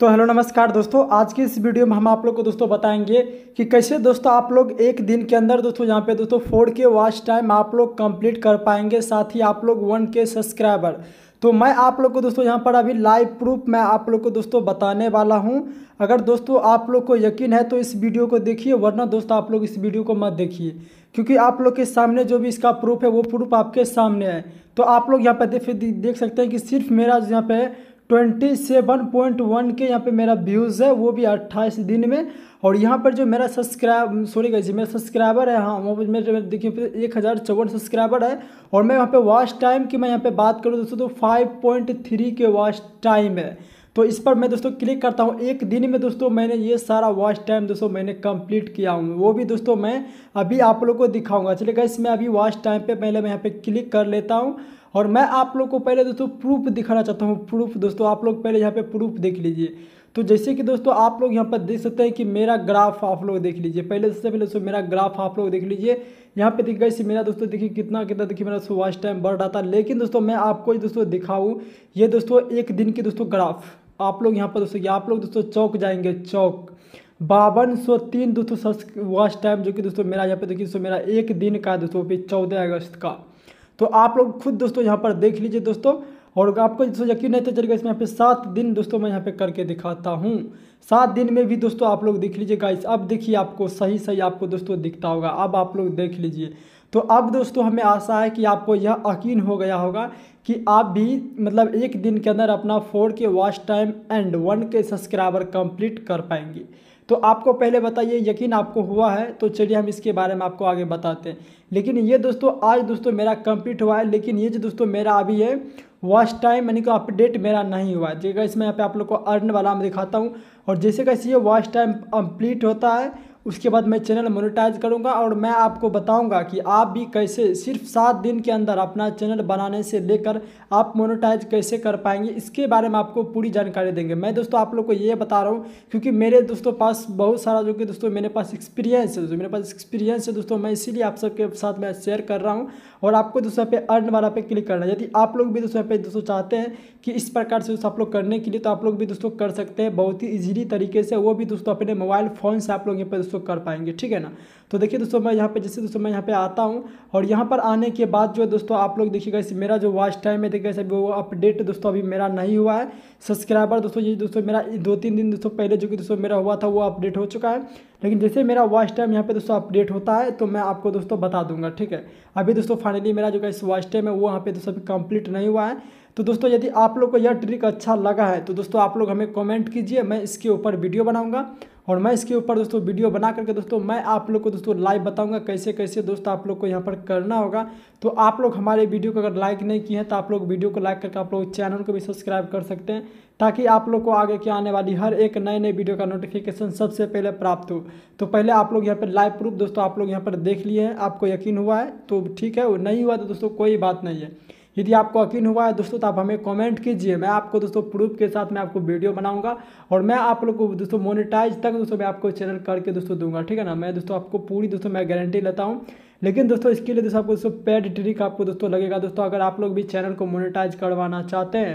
तो हेलो नमस्कार दोस्तों आज के इस वीडियो में हम आप लोग को दोस्तों बताएंगे कि कैसे दोस्तों आप लोग एक दिन के अंदर दोस्तों यहाँ पे दोस्तों फोर के वॉच टाइम आप लोग कंप्लीट कर पाएंगे साथ ही आप लोग वन के सब्सक्राइबर तो मैं आप लोग को दोस्तों यहाँ पर अभी लाइव प्रूफ मैं आप लोग को दोस्तों बताने वाला हूँ अगर दोस्तों आप लोग को यकीन है तो इस वीडियो को देखिए वरना दोस्तों आप लोग इस वीडियो को मत देखिए क्योंकि आप लोग के सामने जो भी इसका प्रूफ है वो प्रूफ आपके सामने है तो आप लोग यहाँ पर देख सकते हैं कि सिर्फ मेरा यहाँ पे ट्वेंटी सेवन पॉइंट वन के यहाँ पे मेरा व्यूज़ है वो भी अट्ठाईस दिन में और यहाँ पर जो मेरा सब्सक्राइब सॉरी गई मेरा सब्सक्राइबर है हाँ वहाँ पर मेरे देखिए एक हज़ार चौवन सब्सक्राइबर है और मैं यहाँ पे वॉच टाइम की मैं यहाँ पे बात करूँ दोस्तों तो five point three K watch time है तो इस पर मैं दोस्तों क्लिक करता हूँ एक दिन में दोस्तों मैंने ये सारा वॉच टाइम दोस्तों मैंने कंप्लीट किया हूँ वो भी दोस्तों मैं अभी आप लोग को दिखाऊंगा चलिए इसमें अभी वॉच टाइम पे पहले मैं यहाँ पे क्लिक कर लेता हूँ और मैं आप लोग को पहले दोस्तों प्रूफ दिखाना चाहता हूँ प्रूफ दोस्तों आप लोग पहले यहाँ पे प्रूफ देख लीजिए तो जैसे कि दोस्तों आप लोग यहाँ पर देख सकते हैं कि मेरा ग्राफ आप लोग देख लीजिए पहले सबसे पहले दोस्तों मेरा ग्राफ आप लोग देख लीजिए यहाँ पे दिख गई मेरा दोस्तों देखिए कितना कितना देखिए मेरा सुभाष टाइम बढ़ रहा था लेकिन दोस्तों मैं आपको दोस्तों दिखाऊँ ये दोस्तों एक दिन की दोस्तों ग्राफ आप लोग यहाँ पर दोस्तों आप लोग दोस्तों चौक जाएंगे चौक बावन सौ तीन दोस्तों वॉच टाइम जो कि दोस्तों मेरा यहाँ पे देखिए दोस्तों मेरा एक दिन का दोस्तों चौदह अगस्त का तो आप लोग खुद दोस्तों यहाँ पर देख लीजिए दोस्तों और आपको दोस्तों यकीन नहीं तो चलेगा इसमें यहाँ पे सात दिन दोस्तों मैं यहाँ पे करके दिखाता हूँ सात दिन में भी दोस्तों आप लोग देख लीजिए गाइस अब देखिए आपको सही सही आपको दोस्तों दिखता होगा अब आप लोग देख लीजिए तो अब दोस्तों हमें आशा है कि आपको यह यकीन हो गया होगा कि आप भी मतलब एक दिन के अंदर अपना four K watch time and one K subscriber complete कर पाएंगे तो आपको पहले बताइए यकीन आपको हुआ है तो चलिए हम इसके बारे में आपको आगे बताते हैं लेकिन ये दोस्तों आज दोस्तों मेरा कंप्लीट हुआ है लेकिन ये जो दोस्तों मेरा अभी है वॉच टाइम यानी कि अपडेट मेरा नहीं हुआ है जैसे इसमें यहाँ पे आप लोग को अर्न वाला मैं दिखाता हूँ और जैसे कैसे ये वॉच टाइम कम्प्लीट होता है उसके बाद मैं चैनल मोनेटाइज करूँगा और मैं आपको बताऊँगा कि आप भी कैसे सिर्फ सात दिन के अंदर अपना चैनल बनाने से लेकर आप मोनेटाइज कैसे कर पाएंगे इसके बारे में आपको पूरी जानकारी देंगे मैं दोस्तों आप लोग को ये बता रहा हूँ क्योंकि मेरे दोस्तों पास बहुत सारा जो कि दोस्तों मेरे पास एक्सपीरियंस है मेरे पास एक्सपीरियंस है दोस्तों मैं इसीलिए आप सबके साथ मैं शेयर कर रहा हूँ और आपको दोस्तों पे अर्न वाला पे क्लिक करना यदि आप लोग भी दोस्तों पे दोस्तों चाहते हैं कि इस प्रकार से आप लोग करने के लिए तो आप लोग भी दोस्तों कर सकते हैं बहुत ही ईजिली तरीके से वो भी दोस्तों अपने मोबाइल फ़ोन से आप लोग यहाँ पर दोस्तों कर पाएंगे ठीक है ना तो देखिए दोस्तों मैं यहाँ पे जैसे दोस्तों मैं यहाँ पे आता हूँ और यहाँ पर आने के बाद जो है दोस्तों आप लोग देखिएगा मेरा जो वॉच टाइम है देखिए वो अपडेट दोस्तों अभी मेरा नहीं हुआ है सब्सक्राइबर दोस्तों ये दोस्तों मेरा दो तीन दिन दोस्तों पहले जो कि दोस्तों मेरा हुआ था वो अपडेट हो चुका है लेकिन जैसे मेरा वॉच टाइम यहाँ पे दोस्तों अपडेट होता है तो मैं आपको दोस्तों बता दूंगा ठीक है अभी दोस्तों फाइनली मेरा जो कैसे वॉच टाइम है वो यहाँ पे दोस्तों कंप्लीट नहीं हुआ है तो दोस्तों यदि आप लोग को यह ट्रिक अच्छा लगा है तो दोस्तों आप लोग हमें कॉमेंट कीजिए मैं इसके ऊपर वीडियो बनाऊंगा और मैं इसके ऊपर दोस्तों वीडियो बना करके दोस्तों मैं आप लोग को दोस्तों लाइव बताऊँगा कैसे कैसे दोस्तों आप लोग को यहाँ पर करना होगा तो आप लोग हमारे वीडियो को अगर लाइक नहीं किए हैं तो आप लोग वीडियो को लाइक करके आप लोग चैनल को भी सब्सक्राइब कर सकते हैं ताकि आप लोग को आगे की आने वाली हर एक नए नए वीडियो का नोटिफिकेशन सबसे पहले प्राप्त हो तो पहले आप लोग यहाँ पर लाइव प्रूफ दोस्तों आप लोग यहाँ पर देख लिए हैं आपको यकीन हुआ है तो ठीक है नहीं हुआ तो दोस्तों कोई बात नहीं है यदि आपको यकीन हुआ है दोस्तों तो आप हमें कमेंट कीजिए मैं आपको दोस्तों प्रूफ के साथ मैं आपको वीडियो बनाऊंगा और मैं आप लोग को दोस्तों मोनिटाइज तक दोस्तों मैं आपको चैनल करके दोस्तों दूंगा ठीक है ना मैं दोस्तों आपको पूरी दोस्तों मैं गारंटी लेता हूँ लेकिन दोस्तों इसके लिए दोस्तों आपको दोस्तों पेड ट्रिक आपको दोस्तों लगेगा दोस्तों अगर आप लोग भी चैनल को मोनिटाइज करवाना चाहते हैं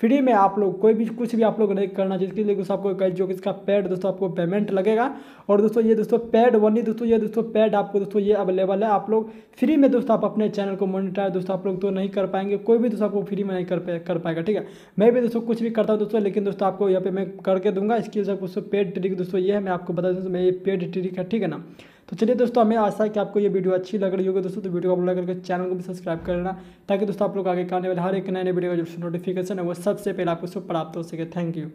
फ्री में आप लोग कोई भी कुछ भी आप लोग नहीं करना चाहिए इसके लिए दोस्तों आपको जो जो इसका पैड दोस्तों आपको पेमेंट लगेगा और दोस्तों ये दोस्तों पैड वन ही दोस्तों ये दोस्तों पैड आपको दोस्तों ये अवेलेबल है आप लोग फ्री में दोस्तों आप अपने चैनल को मोनिटाइज दोस्तों आप लोग तो नहीं कर पाएंगे कोई भी दोस्तों आपको फ्री में नहीं कर कर पाएगा ठीक है मैं भी दोस्तों कुछ भी करता हूँ दोस्तों लेकिन दोस्तों आपको यहाँ पे मैं करके दूंगा इसकी दोस्तों पेड ट्रिक दोस्तों ये है मैं आपको बता दूँ मैं ये पेड ट्रिक है ठीक है ना तो चलिए दोस्तों हमें आशा है कि आपको ये वीडियो अच्छी लग रही होगी दोस्तों तो वीडियो को अपलोड करके चैनल को भी सब्सक्राइब कर लेना ताकि दोस्तों आप लोग आगे आने वाले हर एक नए नए वीडियो का जो नोटिफिकेशन है वो सबसे पहले आपको उसको प्राप्त हो सके थैंक यू